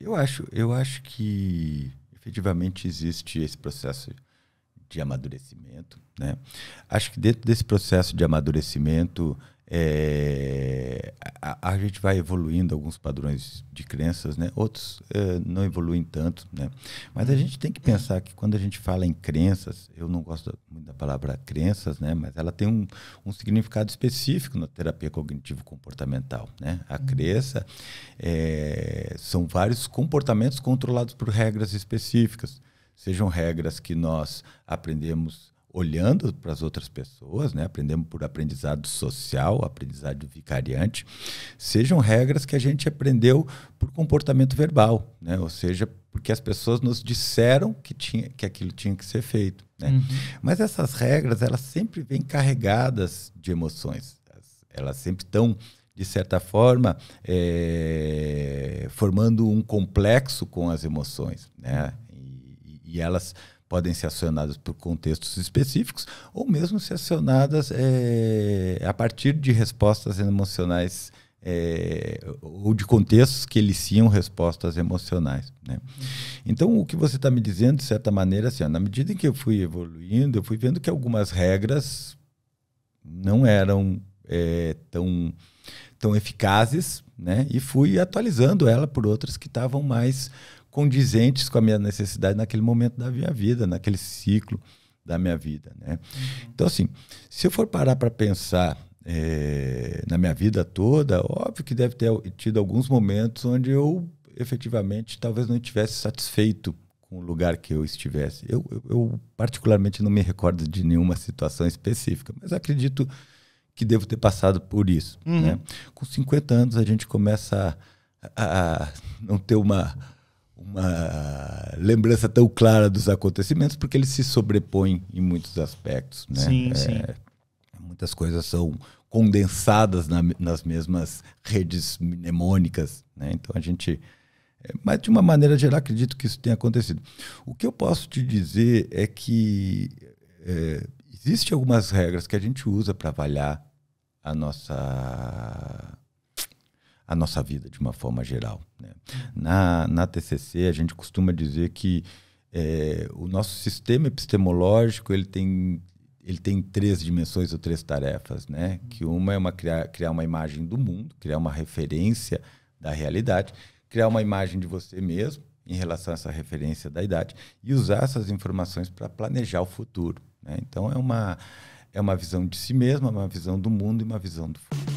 Eu acho, eu acho que efetivamente existe esse processo de amadurecimento, né? Acho que dentro desse processo de amadurecimento é, a, a, gente vai evoluindo alguns padrões de crenças, né? outros é, não evoluem tanto. Né? Mas a uhum. gente tem que pensar que quando a gente fala em crenças, eu não gosto muito da palavra crenças, né? mas ela tem um, um significado específico na terapia cognitivo-comportamental. Né? A uhum. crença é, são vários comportamentos controlados por regras específicas, sejam regras que nós aprendemos olhando para as outras pessoas, né? aprendemos por aprendizado social, aprendizado vicariante, sejam regras que a gente aprendeu por comportamento verbal, né? ou seja, porque as pessoas nos disseram que, tinha, que aquilo tinha que ser feito. Né? Uhum. Mas essas regras, elas sempre vêm carregadas de emoções, elas sempre estão de certa forma, é, formando um complexo com as emoções, né? e, e elas podem ser acionadas por contextos específicos ou mesmo ser acionadas é, a partir de respostas emocionais é, ou de contextos que eliciam respostas emocionais. Né? Então, o que você está me dizendo, de certa maneira, assim, ó, na medida em que eu fui evoluindo, eu fui vendo que algumas regras não eram é, tão, tão eficazes né? e fui atualizando ela por outras que estavam mais condizentes com a minha necessidade naquele momento da minha vida, naquele ciclo da minha vida, né? Uhum. Então, assim, se eu for parar para pensar é, na minha vida toda, óbvio que deve ter tido alguns momentos onde eu efetivamente talvez não estivesse satisfeito com o lugar que eu estivesse. Eu, eu, eu particularmente não me recordo de nenhuma situação específica, mas acredito que devo ter passado por isso. Uhum. Né? Com 50 anos a gente começa a, a não ter uma uma lembrança tão clara dos acontecimentos, porque eles se sobrepõem em muitos aspectos. Né? Sim, é, sim. Muitas coisas são condensadas na, nas mesmas redes mnemônicas. Né? Então a gente. É, mas de uma maneira geral, acredito que isso tenha acontecido. O que eu posso te dizer é que é, existem algumas regras que a gente usa para avaliar a nossa a nossa vida de uma forma geral. Né? Na, na TCC, a gente costuma dizer que é, o nosso sistema epistemológico ele tem, ele tem três dimensões ou três tarefas. Né? Que uma é uma criar, criar uma imagem do mundo, criar uma referência da realidade, criar uma imagem de você mesmo em relação a essa referência da idade e usar essas informações para planejar o futuro. Né? Então, é uma, é uma visão de si mesma, é uma visão do mundo e uma visão do futuro.